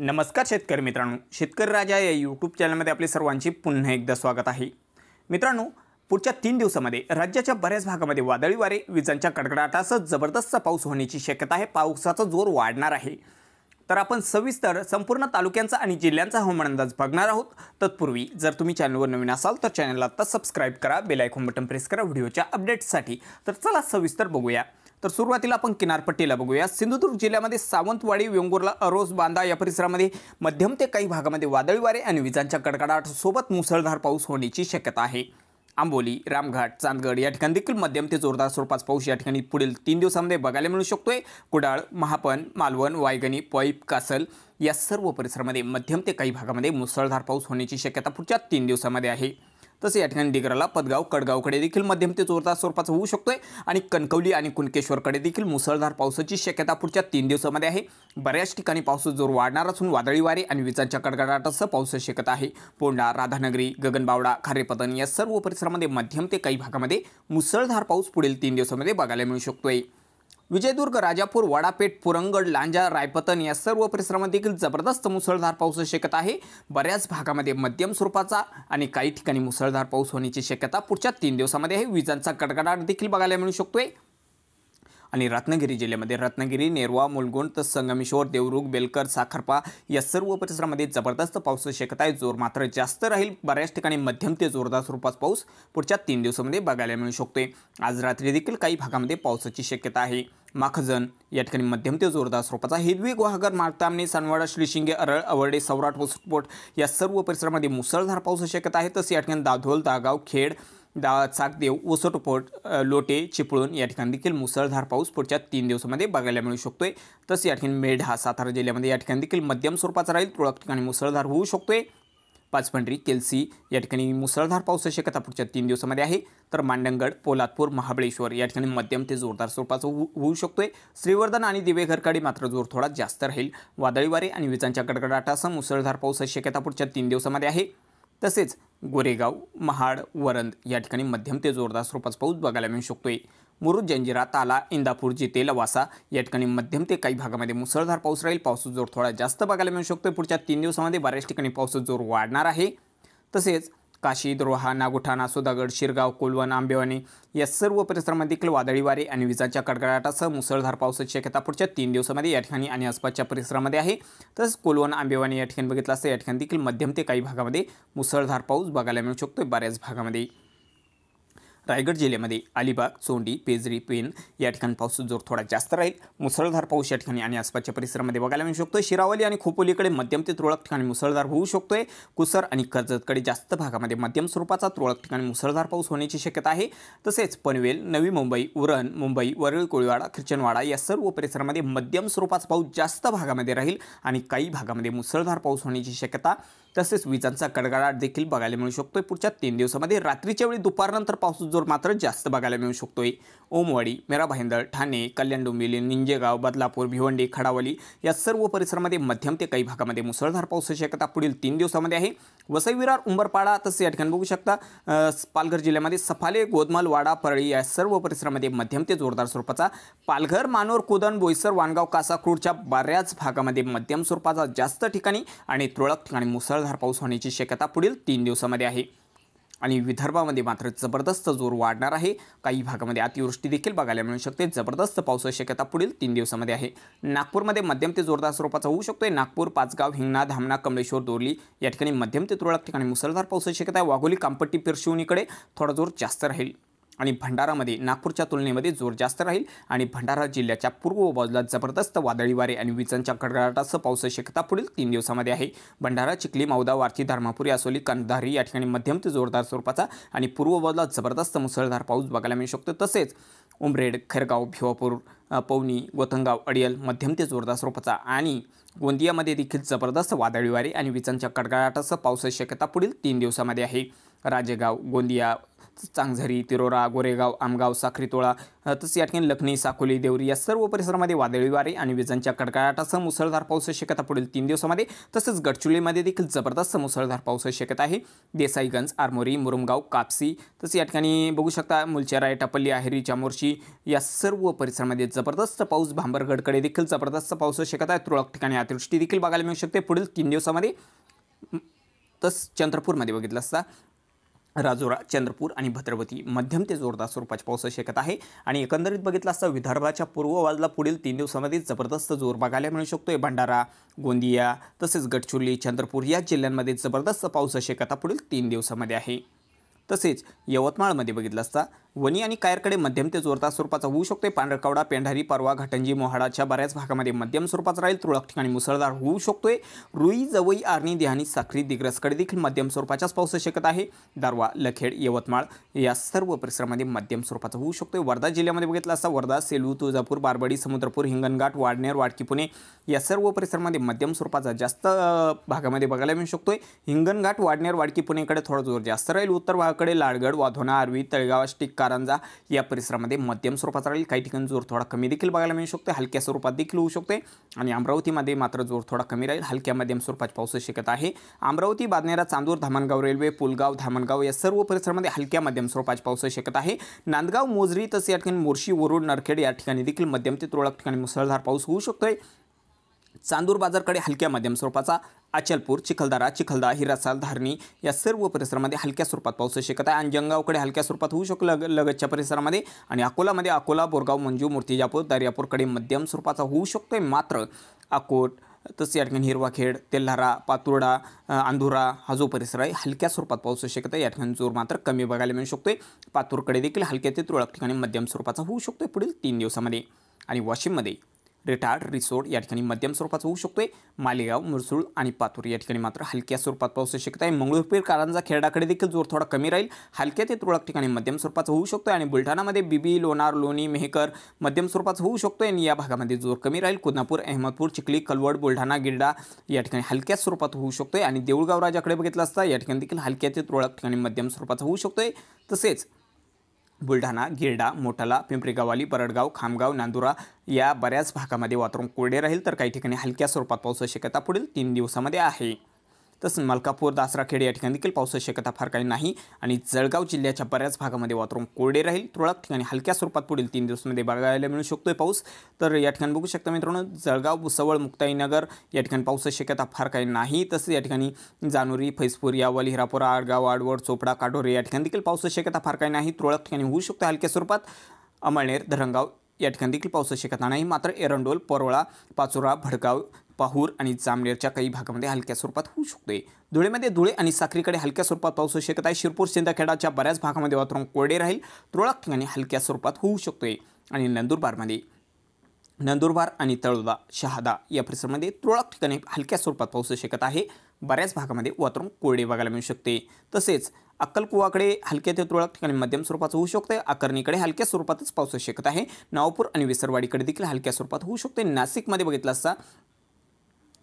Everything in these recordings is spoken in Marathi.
नमस्कार शेतकरी मित्रांनो शेतकरी राजा या यूट्यूब चॅनलमध्ये आपले सर्वांचे पुन्हा एकदा स्वागत आहे मित्रांनो पुढच्या तीन दिवसामध्ये राज्याच्या बऱ्याच भागामध्ये वादळी वारे विजांच्या कडकडाटासह जबरदस्त पाऊस होण्याची शक्यता आहे पावसाचा जोर वाढणार आहे तर आपण सविस्तर संपूर्ण तालुक्यांचा आणि जिल्ह्यांचा हवामान अंदाज बघणार आहोत तत्पूर्वी जर तुम्ही चॅनलवर नवीन असाल तर चॅनलला आता सबस्क्राईब करा बेलायकॉन बटन प्रेस करा व्हिडिओच्या अपडेट्ससाठी तर चला सविस्तर बघूया तर सुरुवातीला आपण किनारपट्टीला बघूया सिंधुदुर्ग जिल्ह्यामध्ये सावंतवाडी वेंगुर्ला अरोज बांदा या परिसरामध्ये मध्यम ते काही भागामध्ये वादळी वारे आणि विजांच्या कडकडाटासोबत मुसळधार पाऊस होण्याची शक्यता आहे आंबोली रामघाट चांदगड या ठिकाणी देखील मध्यम ते जोरदार स्वरूपात पाऊस या ठिकाणी पुढील तीन दिवसामध्ये बघायला मिळू शकतोय कुडाळ महापन मालवण वायगणी पॉईप कासल या सर्व परिसरामध्ये मध्यम ते काही भागामध्ये मुसळधार पाऊस होण्याची शक्यता पुढच्या तीन दिवसामध्ये आहे तसे या ठिकाणी डिग्रला पदगाव कडगावकडे देखील मध्यम ते जोरदार स्वरूपाचा होऊ शकतोय आणि कणकवली आणि कुणकेश्वरकडे देखील मुसळधार पावसाची शक्यता पुढच्या तीन दिवसामध्ये आहे बऱ्याच ठिकाणी पाऊस जोर वाढणार असून वादळी वारे आणि विजांच्या कडकडाटासह पाऊस शक्यता आहे पोंडा राधानगरी गगनबावडा खारेपतन या सर्व परिसरामध्ये मध्यम ते काही भागामध्ये मुसळधार पाऊस पुढील तीन दिवसामध्ये बघायला मिळू शकतोय विजयदुर्ग राजापूर वडापेठ पुरंगड लांजा रायपतन या सर्व परिसरामध्ये देखील जबरदस्त मुसळधार पाऊस शक्यता आहे बऱ्याच भागामध्ये मध्यम स्वरूपाचा आणि काही ठिकाणी मुसळधार पाऊस होण्याची शक्यता पुढच्या तीन दिवसामध्ये आहे विजांचा कडकडाट देखील बघायला मिळू शकतोय आणि रत्नागिरी जिल्ह्यामध्ये रत्नागिरी नेरवा मुलगुंड तर संगमेश्वर देवरुख बेलकर साखरपा या सर्व परिसरामध्ये जबरदस्त पाऊस शक्यता आहे जोर मात्र जास्त राहील बऱ्याच ठिकाणी मध्यम ते जोरदार स्वरूपात पाऊस पुढच्या तीन दिवसामध्ये बघायला मिळू शकतोय आज रात्री देखील काही भागामध्ये पावसाची शक्यता आहे माखजन या ठिकाणी मध्यम ते जोरदार स्वरूपाचा हिरवी गुहागर मारतामणी सनवाडा श्रीशिंगे अरळ अवर्डे सौराट व या सर्व परिसरामध्ये मुसळधार पाऊस शक्यता आहे तसे या ठिकाणी दाधोल दागाव खेड डावा चाकदेव ओसटपोट लोटे चिपळूण या ठिकाणी देखील मुसळधार पाऊस पुढच्या तीन दिवसामध्ये बघायला मिळू आहे तसं या ठिकाणी मेढा सातारा जिल्ह्यामध्ये या ठिकाणी देखील मध्यम स्वरूपाचा राहील तुरळक ठिकाणी मुसळधार होऊ आहे पाचपंढरी केलसी या ठिकाणी मुसळधार पाऊस शक्यता पुढच्या तीन दिवसामध्ये आहे तर मांडंगड पोलादपूर महाबळेश्वर या ठिकाणी मध्यम ते जोरदार स्वरूपाचं होऊ आहे श्रीवर्धन आणि दिवे मात्र जोर थोडा जास्त राहील वादळीवारे आणि विजांच्या गडगडाटासह मुसळधार पाऊस शक्यता पुढच्या तीन दिवसामध्ये आहे तसेच गोरेगाव महाड वरंद या ठिकाणी मध्यम ते जोरदार स्वरूपाचा पाऊस बघायला मिळू शकतोय मुरुड जंजिरा ताला इंदापूर जिते लवासा या ठिकाणी मध्यम ते काही भागामध्ये मुसळधार पाऊस राहील पावसाचा जोर थोडा जास्त बघायला मिळू शकतोय पुढच्या तीन दिवसामध्ये बऱ्याच ठिकाणी पावसाचा जोर वाढणार आहे तसेच काशी द्रोहा नागुठाणा सुधागड शिरगाव कोलवण आंबेवाणी या सर्व परिसरामध्ये देखील वादळी वारे आणि विजांच्या कडकडाटासह मुसळधार पावसाची शक्यता पुढच्या तीन दिवसामध्ये या ठिकाणी आणि आसपासच्या परिसरामध्ये आहे तसंच कोलवण आंबेवाणी या ठिकाणी बघितलं असतं या ठिकाणी देखील मध्यम ते काही भागामध्ये मुसळधार पाऊस बघायला मिळू शकतो बऱ्याच भागामध्ये रायगड जिल्ह्यामध्ये अलिबाग चोंडी पेजरी पेन या ठिकाणी पाऊस जोर थोडा जास्त राहील मुसळधार पाऊस या ठिकाणी आणि आसपासच्या परिसरामध्ये बघायला मिळू शकतो शिरावली आणि खोपोलीकडे मध्यम ते तुरळक ठिकाणी मुसळधार होऊ शकतोय कुसर आणि कर्जतकडे जास्त भागामध्ये मध्यम स्वरूपाचा तुरळक ठिकाणी मुसळधार पाऊस होण्याची शक्यता आहे तसेच पनवेल नवी मुंबई उरण मुंबई वरळ कोळीवाडा ख्रिचनवाडा या सर्व परिसरामध्ये मध्यम स्वरूपाचा पाऊस जास्त भागामध्ये राहील आणि काही भागामध्ये मुसळधार पाऊस होण्याची शक्यता तसेच विजांचा कडगडाट देखील बघायला मिळू शकतोय पुढच्या तीन दिवसामध्ये रात्रीच्या वेळी दुपारनंतर पाऊस जोर मात्र जास्त बघायला मिळू शकतोय ओमवाडी मेरा भाईंदळ ठाणे कल्याण डोंबिवली निंजेगाव बदलापूर भिवंडी खडावली या सर्व परिसरामध्ये मध्यम ते काही भागामध्ये मुसळधार पावसाची शक्यता पुढील तीन दिवसामध्ये आहे वसई विरार उंबरपाडा तसेच या ठिकाणी बघू शकता पालघर जिल्ह्यामध्ये सफाले गोदमाल वाडा परळी या सर्व परिसरामध्ये मध्यम ते जोरदार स्वरूपाचा पालघर मानोर कुदन बोईसर वाणगाव कासाक्रूडच्या बऱ्याच भागामध्ये मध्यम स्वरूपाचा जास्त ठिकाणी आणि तुरळक ठिकाणी मुसळधार मुसळधार पाऊस होण्याची शक्यता पुढील तीन दिवसामध्ये आहे आणि विदर्भामध्ये मात्र जबरदस्त जोर वाढणार आहे काही भागामध्ये अतिवृष्टी देखील बघायला मिळू शकते जबरदस्त पावसाची शक्यता पुढील तीन दिवसामध्ये आहे नागपूरमध्ये मध्यम ते जोरदार स्वरूपाचा होऊ शकतोय नागपूर पाचगाव हिंगणा धामणा कमळेश्वर दोरली या ठिकाणी मध्यम ते तुरळक ठिकाणी मुसळधार पावसाची शक्यता वाघोली कांपट्टी पिरशिवणीकडे थोडा जोर जास्त राहील आणि भंडारामध्ये नागपूरच्या तुलनेमध्ये जोर जास्त राहील आणि भंडारा जिल्ह्याच्या पूर्व बाजूला जबरदस्त वादळी वारे आणि विजांच्या कडकडाटासह पावसाची शक्यता पुढील तीन दिवसामध्ये आहे भंडारा चिखली मौदा वारची धर्मापुरी असोली कंधारी या ठिकाणी मध्यम ते जोरदार स्वरूपाचा आणि पूर्व बाजूला जबरदस्त मुसळधार पाऊस बघायला मिळू शकतो तसेच उमरेड खरगाव भिवापूर पवनी गोतंगाव अडियल मध्यम ते जोरदार स्वरूपाचा आणि गोंदियामध्ये देखील जबरदस्त वादळी वारे आणि विजांच्या कडकडाटासह पावसाची शक्यता पुढील तीन दिवसामध्ये आहे राजेगाव गोंदिया चांगझरी तिरोरा गोरेगाव आमगाव साखरीतोळा तसेच या ठिकाणी लखनी साकोली देवरी या सर्व परिसरामध्ये वादळी वारे आणि विजांच्या कडकडाटासह मुसळधार पाऊस शक्यता पुढील तीन दिवसामध्ये तसंच गडचिरोलीमध्ये देखील जबरदस्त मुसळधार पाऊस शक्यता आहे देसाईगंज आरमोरी मुरुमगाव कापसी तसं या ठिकाणी बघू शकता मुलचेराय टपल्ली आहेरी चामोर्शी या सर्व परिसरामध्ये जबरदस्त पाऊस भांबरगडकडे देखील जबरदस्त पाऊस शक्यता आहे तुरळक ठिकाणी अतिवृष्टी देखील बघायला मिळू शकते पुढील तीन दिवसामध्ये तस चंद्रपूरमध्ये बघितलं असता राजुरा चंद्रपूर आणि भद्रवती मध्यम ते जोरदार स्वरूपाची पाऊस शेकत आहे आणि एकंदरीत बघितला असता विदर्भाच्या पूर्व बाजूला पुढील तीन दिवसामध्ये जबरदस्त जोर बघायला मिळू शकतो आहे भंडारा गोंदिया तसेच गडचिरोली चंद्रपूर या जिल्ह्यांमध्ये जबरदस्त पाऊस शेकता पुढील तीन दिवसामध्ये आहे तसेच यवतमाळमध्ये बघितलं असता वनी आणि कायरकडे मध्यम ते जोरदार स्वरूपाचा होऊ शकतो पांढरकवडा पेंढारी परवा घाटंजी मोहाडाच्या बऱ्याच भागामध्ये मध्यम स्वरूपाचा राहील तुळक ठिकाणी मुसळधार होऊ शकतोय रुई जवई आर्णी देहाणी साखरी दिग्रसकडे देखील मध्यम स्वरूपाच्याच पाऊस शकत आहे दारवा लखेड यवतमाळ या सर्व परिसरामध्ये मध्यम स्वरूपाचा होऊ शकतोय वर्धा जिल्ह्यामध्ये बघितला असता वर्धा सेलू तुळजापूर बारबडी समुद्रपूर हिंगणघाट वाडनेर वाडकी पुणे या सर्व परिसरामध्ये मध्यम स्वरूपाचा जास्त भागामध्ये बघायला मिळू शकतोय हिंगणघाट वाडनेर वाडकी पुणेकडे थोडा जोर जास्त राहील उत्तर भाग कडे लाडगड वाधोना आरवी तळगाव स्टिक कारंजा या परिसरामध्ये मध्यम स्वरूपाचा राहील काही ठिकाणी जोर थोडा कमी देखील बघायला मिळू शकतो हलक्या स्वरूपात देखील होऊ शकते आणि अमरावतीमध्ये मात्र जोर थोडा कमी राहील हलक्या मध्यम स्वरूपात पाऊस शकत आहे अमरावती बादनेरा चांदूर धामणगाव रेल्वे पुलगाव धामणगाव या सर्व परिसरामध्ये हलक्या मध्यम स्वरूपात पाऊस शकत आहे नांदगाव मोजरी तसे या ठिकाणी मोर्शी वरुड नरखेड या ठिकाणी देखील मध्यम ते तुरळक ठिकाणी मुसळधार पाऊस होऊ शकतोय चांदूर बाजारकडे हलक्या मध्यम स्वरूपाचा अचलपूर चिखलदारा चिखलदा हिरासाल धारणी या सर्व परिसरामध्ये हलक्या स्वरूपात पाऊस होऊ शकत आहे आणि जंगावकडे हलक्या स्वरूपात होऊ शकतो लग लगतच्या परिसरामध्ये आणि अकोलामध्ये अकोला बोरगाव मंजू मूर्तिजापूर दर्यापूरकडे मध्यम स्वरूपाचा होऊ शकतोय मात्र अकोट तसेच या ठिकाणी हिरवाखेड तेल्हारा पातुर्डा अंधुरा हा जो परिसर आहे हलक्या स्वरूपात पाऊस होऊ शकत आहे या ठिकाणी जोर मात्र कमी बघायला मिळू शकतोय पातूरकडे देखील हलक्या ते तुरळक ठिकाणी मध्यम स्वरूपाचा होऊ शकतोय पुढील तीन दिवसामध्ये आणि वाशिममध्ये रेटाळ रिसोर्ट या ठिकाणी मध्यम स्वरूपाचा होऊ शकतो आहे मालेगाव मुरसूळ आणि पातूर या ठिकाणी मात्र हलक्या स्वरूपात पाऊस शक्यता आहे मंगळूरपीर कारंजा खेरडाकडे देखील जोर थोडा कमी राहील हलक्या ते तुरळक ठिकाणी मध्यम स्वरूपाचा होऊ शकतो आणि बुलढाणामध्ये बिबी लोणार लोणी मेहकर मध्यम स्वरूपाचा होऊ शकतो आणि या भागामध्ये जोर कमी राहील कोल्हापूर अहमदपूर चिखली कलवड बुलढाणा गिरडा या ठिकाणी हलक्या स्वरूपात होऊ शकतो आहे आणि देऊळगाव राजाकडे बघितलं असता या ठिकाणी देखील हलक्या ते तुरळक ठिकाणी मध्यम स्वरूपाचा होऊ शकतो आहे तसेच बुलढाणा गिरडा मोठाला पिंपरीगावाली परडगाव खामगाव नांदुरा या बऱ्याच भागामध्ये वातावरण कोरडे राहील तर काही ठिकाणी हलक्या स्वरूपात पावसाची शक्यता पुढील तीन दिवसामध्ये आहे तसं मलकापूर दासराखेड या ठिकाणी देखील पावसाची शक्यता फार काही नाही आणि जळगाव जिल्ह्याच्या बऱ्याच भागामध्ये वातावरण कोरडे राहील तुरळक ठिकाणी हलक्या स्वरूपात पुढील तीन दिवसामध्ये बघायला मिळू शकतोय पाऊस तर या ठिकाणी बघू शकता मित्रांनो जळगाव भुसावळ मुक्ताईनगर या ठिकाणी पावसाची शक्यता फार काही नाही तसंच या ठिकाणी जानोरी फैसपूर यावल हिरापुरा आडगाव आडवड चोपडा काटोरे या ठिकाणी देखील पावसाची शक्यता फार काही नाही तुरळक ठिकाणी होऊ शकतो हलक्या स्वरूपात अमळनेर धरणगाव या ठिकाणी देखील पावसाची शक्यता नाही मात्र एरंडोल परोळा पाचोरा भडगाव पाहूर आणि जामनेरच्या काही भागामध्ये हलक्या स्वरूपात होऊ शकते धुळेमध्ये धुळे आणि साखरीकडे हलक्या स्वरूपात पाऊस शकत आहे शिरपूर सिंदखेडाच्या बऱ्याच भागामध्ये वातावरण कोरडे राहील तुरळक ठिकाणी हलक्या स्वरूपात होऊ शकतोय आणि नंदुरबारमध्ये नंदुरबार आणि तळोदा शहादा या परिसरामध्ये तुरळक ठिकाणी हलक्या स्वरूपात पाऊस शकत आहे बऱ्याच भागामध्ये वातावरण कोरडे बघायला मिळू शकते तसेच अक्कलकुवाकडे हलक्या ते तुरळक ठिकाणी मध्यम स्वरूपाचं होऊ शकते अकर्णीकडे हलक्या स्वरूपातच पाऊस शकत आहे नावपूर आणि विसरवाडीकडे देखील हलक्या स्वरूपात होऊ शकते नाशिकमध्ये बघितलं असता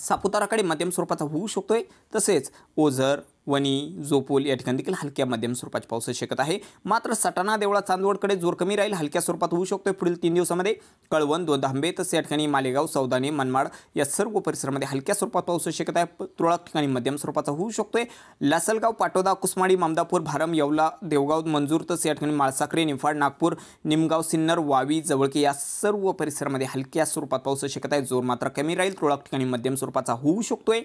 सापुताराकडे मध्यम स्वरूपाचा होऊ शकतोय तसेच ओझर वणी जोपोल या ठिकाणी देखील हलक्या मध्यम स्वरूपाची पाऊस शकत आहे मात्र सटाणा देवळा चांदवडकडे जोर कमी राहील हलक्या स्वरूपात होऊ शकतो पुढील तीन दिवसामध्ये कळवण दोधांबे तसेच या ठिकाणी मालेगाव सौदाने मनमाड या सर्व परिसरामध्ये हलक्या स्वरूपात पाऊस शकत आहे तुरळक ठिकाणी मध्यम स्वरूपाचा होऊ शकतोय लासलगाव पाटोदा कुसमाडी मामदापूर भारम येवला देवगाव मंजूर तसेच या ठिकाणी माळसाकडे निफाड नागपूर निमगाव सिन्नर वावी जवळके या सर्व परिसरामध्ये हलक्या स्वरूपात पाऊस शकत आहे जोर मात्र कमी राहील तुरळक ठिकाणी मध्यम स्वरूपाचा होऊ शकतोय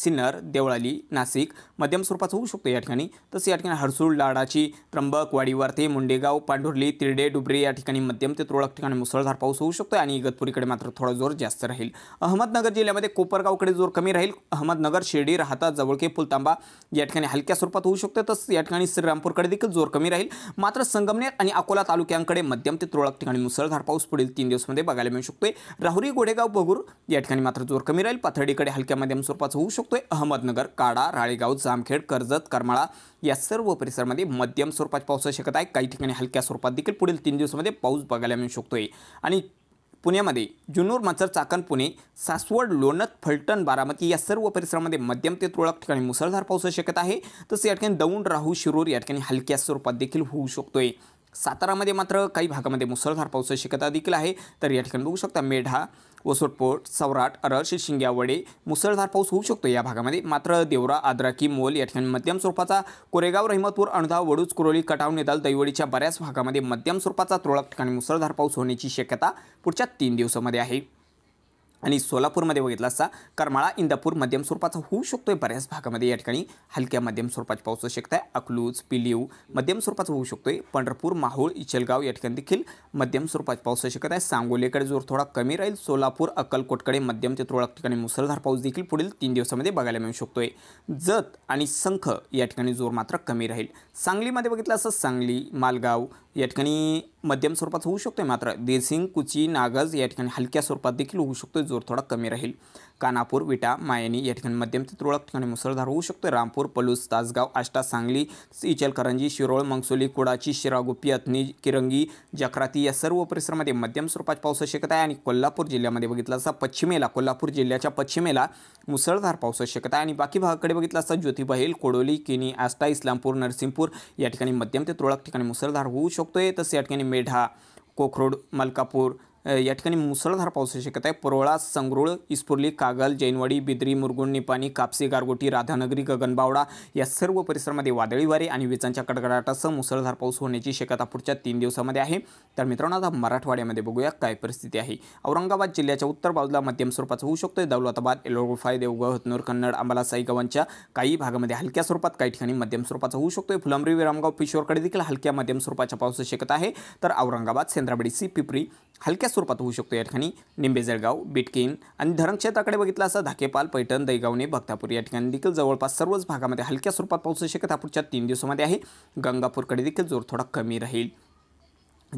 सिन्नर देवळाली नाशिक मध्यम स्वरूपाचं होऊ शकतो या ठिकाणी तसं या ठिकाणी हरसूळ लाडाची त्र्यंबक वाडीवारते मुंडेगाव पांढुर्ली तिरडे डुबरे या ठिकाणी मध्यम ते तुरळक ठिकाणी मुसळधार पाऊस होऊ शकतो आणि इगतपुरीकडे मात्र थोडा जोर जास्त राहील अहमदनगर जिल्ह्यामध्ये कोपरगावकडे जोर कमी राहील अहमदनगर शिर्डी राहता जवळके फुलतांबा या ठिकाणी हलक्या स्वरूपात होऊ शकतो तसंच या ठिकाणी श्रीरामपूरकडे देखील जोर कमी राहील मात्र संगमनेर आणि अकोला तालुक्यांकडे मध्यम ते तुरळक ठिकाणी मुसळधार पाऊस पुढील तीन दिवसमध्ये बघायला मिळू शकतोय राहुरी गोडेगाव बगूर या ठिकाणी मात्र जोर कमी राहील पाथर्डीकडे हलक्या मध्यम स्वरूपाचं होऊ शकतो शकतोय अहमदनगर काडा राळेगाव जामखेड कर्जत करमाळा या सर्व परिसरामध्ये मध्यम स्वरूपात पाऊस शकत आहे काही ठिकाणी हलक्या स्वरूपात देखील पुढील तीन दिवसामध्ये पाऊस बघायला मिळू शकतोय आणि पुण्यामध्ये जुन्नर माचर चाकण पुणे सासवड लोणत फलटण बारामती या सर्व परिसरामध्ये मध्यम ते तुरळक ठिकाणी मुसळधार पाऊस शकत आहे तसं या ठिकाणी दौंड राहू शिरूर या ठिकाणी हलक्या स्वरूपात देखील होऊ शकतोय सातारामध्ये मात्र काही भागामध्ये मुसळधार पाऊस शक्यता देखील आहे तर या ठिकाणी बघू शकता मेढा ओसरपोट सवराट अरळ शिंग्यावडे मुसळधार पाऊस होऊ शकतो या भागामध्ये मात्र देवरा आद्राकी मोल या ठिकाणी मध्यम स्वरूपाचा कोरेगाव रहिमतपूर अणधाव वडूज कुरोली कटाव नेदाल दैवडीच्या बऱ्याच भागामध्ये मध्यम स्वरूपाचा तुरळक ठिकाणी मुसळधार पाऊस होण्याची शक्यता पुढच्या तीन दिवसामध्ये आहे आणि सोलापूरमध्ये बघितला असता करमाळा इंदापूर मध्यम स्वरूपाचा होऊ शकतो आहे बऱ्याच भागामध्ये या ठिकाणी हलक्या मध्यम स्वरूपाची पाऊस शकत आहे अकलूज पिलीव मध्यम स्वरूपाचा होऊ शकतो आहे पंढरपूर माहूळ इचलगाव या ठिकाणी देखील मध्यम स्वरूपाची पाऊस शकत आहे सांगोलीकडे जोर थोडा कमी राहील सोलापूर अक्कलकोटकडे मध्यम ते तुरळक ठिकाणी मुसळधार पाऊस देखील पुढील तीन दिवसामध्ये बघायला मिळू शकतो आहे जत आणि संख या ठिकाणी जोर मात्र कमी राहील सांगलीमध्ये बघितलं असं सांगली मालगाव या ठिकाणी मध्यम स्वरूपाचा होऊ शकतो मात्र देसिंग कुची नागज या ठिकाणी हलक्या स्वरूपात देखील होऊ शकतो जोर थोडा कमी राहील कानापूर विटा मायनी या ठिकाणी मध्यम ते तुरळक ठिकाणी मुसळधार होऊ शकतो रामपूर पलूस तासगाव आष्टा सांगली इचलकरंजी शिरोळ मंगसोली कुडाची शिरागुप्पी अथनी किरंगी जक्राती या सर्व परिसरामध्ये मध्यम स्वरूपात पाऊस शक्यता आहे आणि कोल्हापूर जिल्ह्यामध्ये बघितला असता पश्चिमेला कोल्हापूर जिल्ह्याच्या पश्चिमेला मुसळधार पाऊस शक्यता आहे आणि बाकी भागाकडे बघितला असता ज्योतिबहेल कोडोली किनी आष्टा इस्लामपूर नरसिंहपूर या ठिकाणी मध्यम ते तुरळक ठिकाणी मुसळधार होऊ शकतोय तसं या ठिकाणी मेढा कोखरोड मलकापूर या ठिकाणी मुसळधार पावसाची शक्यता आहे परोळा संगरुळ इस्पुर्ली कागल जैनवाडी बिद्री मुरगुण निपाणी कापसी गारगोटी राधानगरी गगनबावडा या सर्व परिसरामध्ये वादळी वारे आणि विजांच्या कडकडाटासह मुसळधार पाऊस होण्याची शक्यता पुढच्या तीन दिवसामध्ये आहे तर मित्रांनो आता मराठवाड्यामध्ये बघूया काय परिस्थिती आहे औरंगाबाद जिल्ह्याच्या उत्तर बाजूला मध्यम स्वरूपाचा होऊ शकतो दौलताबाद एलोगुफाय देवगड हतनूर कन्नड अंबाला गावांच्या काही भागामध्ये हलक्या स्वरूपात काही ठिकाणी मध्यम स्वरूपाचा होऊ शकतो फुलंब्री विरामगाव पिशोरकडे देखील हलक्या मध्यम स्वरूपाच्या पावसाची शक्यता आहे तर औरंगाबाद सेंद्राबडी सी पिपरी हलक्या स्वरूपात होऊ शकतो या ठिकाणी निंबेजळगाव बिटकिन आणि धरणक्षेत्राकडे बघितलं असं धाकेपाल पैठण दैगावणे भक्तापूर या ठिकाणी देखील जवळपास सर्वच भागामध्ये हलक्या स्वरूपात पाऊस हा पुढच्या तीन दिवसामध्ये आहे गंगापूरकडे देखील जोर थोडा कमी राहील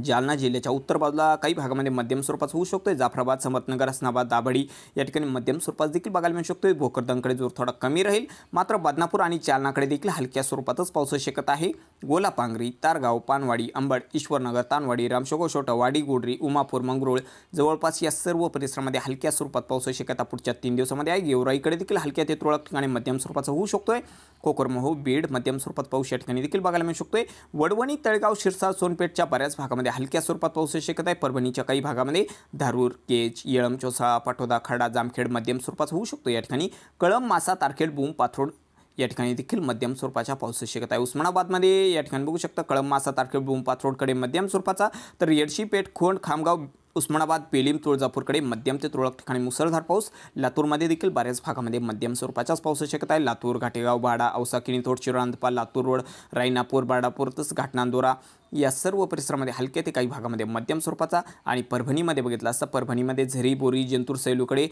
जालना जिल्ह्याच्या उत्तर बाजूला काही भागामध्ये मध्यम स्वरूपात होऊ शकतो आहे जाफराबाद समतनगर हसनाबाद दाभडी या ठिकाणी मध्यम स्वरूपात देखील बघायला मिळू शकतो भोकरदनकडे जोर थोडा कमी राहील मात्र बदनापूर आणि जालनाकडे देखील हलक्या स्वरूपातच पाऊस शकत आहे गोलापांगरी तारगाव पानवाडी अंबड ईश्वरनगर तानवाडी रामशोगोशोट वाडी गोडरी उमापूर मंगरुळ जवळपास या सर्व परिसरामध्ये हलक्या स्वरूपात पाऊस शक्यता पुढच्या तीन दिवसामध्ये आहे गेवराईकडे देखील हलक्या ते तुळक ठिकाणी मध्यम स्वरूपाचं होऊ आहे कोकरमहो बीड मध्यम स्वरूपात पाऊस या ठिकाणी देखील बघायला मिळू शकतोय वडवणी तळगाव शिरसा सोनपेठच्या बऱ्याच भागामध्ये हलक्या स्वरूपात पाऊस शकत आहे परभणीच्या काही भागामध्ये धारूर केज येळम चोसा पाठोदा खडा जामखेड मध्यम स्वरूपाचा होऊ शकतो या ठिकाणी कळम मासा तारखेड बूम पाथरोड या ठिकाणी देखील मध्यम स्वरूपाच्या पाऊस शक्यता आहे उस्मानाबादमध्ये या ठिकाणी बघू शकता कळम मासा तारखेड बूम पाथरोडकडे मध्यम स्वरूपाचा तर येडशी पेठ खोंड खामगाव उस्मानाबाद पेलीम तुळजापूरकडे मध्यम ते तुरळक ठिकाणी मुसळधार पाऊस लातूरमध्ये देखील बऱ्याच भागामध्ये मध्यम स्वरूपाचाच पाऊस शक्यता आहे लातूर घाटेगाव बाडा औसा किणीतोड चिरांदपाल लातूर रोड रायनापूर बाडापूर तसंच घाटनांदोरा या सर्व परिसरामध्ये हलक्या ते काही भागामध्ये मध्यम स्वरूपाचा आणि परभणीमध्ये बघितलं असतं परभणीमध्ये झरी बोरी जंतूर सैलूकडे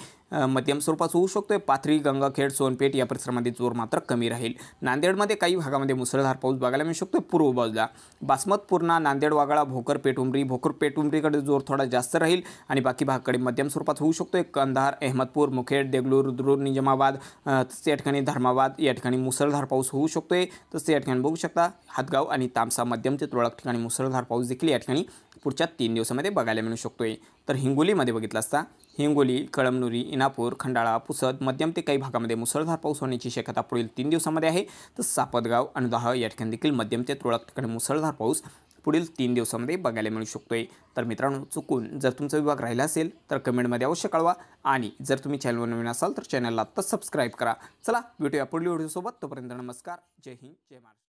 मध्यम स्वरूपाचा होऊ शकतोय पाथरी गंगाखेड सोनपेठ या परिसरामध्ये जोर मात्र कमी राहील नांदेडमध्ये काही भागामध्ये मुसळधार पाऊस बघायला मिळू शकतो पूर्व बाजूला बासमत नांदेड वागळा भोकर पेटुंबरी भोकर पेटुंबरीकडे जोर थोडा जास्त राहील आणि बाकी भागाकडे मध्यम स्वरूपात होऊ शकतो कंधार अहमदपूर मुखेड देगलूर द्रूर निजामाबाद तसेच या ठिकाणी धर्माबाद या ठिकाणी मुसळधार पाऊस होऊ शकतोय तसेच या ठिकाणी बघू शकता हातगाव आणि तामसा मध्यम ते तुरळक ठिकाणी ठिकाणी मुसळधार पाऊस देखील या ठिकाणी पुढच्या तीन दिवसामध्ये बघायला मिळू शकतो आहे तर हिंगोलीमध्ये बघितलं असता हिंगोली कळमनुरी इनापूर खंडाळा पुसद मध्यम ते काही भागामध्ये मुसळधार पाऊस होण्याची शक्यता पुढील तीन दिवसामध्ये आहे तर सापदगाव अनुदाह या ठिकाणी देखील मध्यम ते तुळक ठिकाणी मुसळधार पाऊस पुढील तीन दिवसामध्ये बघायला मिळू शकतो आहे तर मित्रांनो चुकून जर तुमचा विभाग राहिला असेल तर कमेंटमध्ये अवश्य कळवा आणि जर तुम्ही चॅनलवर नवीन असाल तर चॅनलला आत्ताच सबस्क्राईब करा चला भेटूया पुढील व्हिडिओसोबत तोपर्यंत नमस्कार जय हिंद जय महाराष्ट्र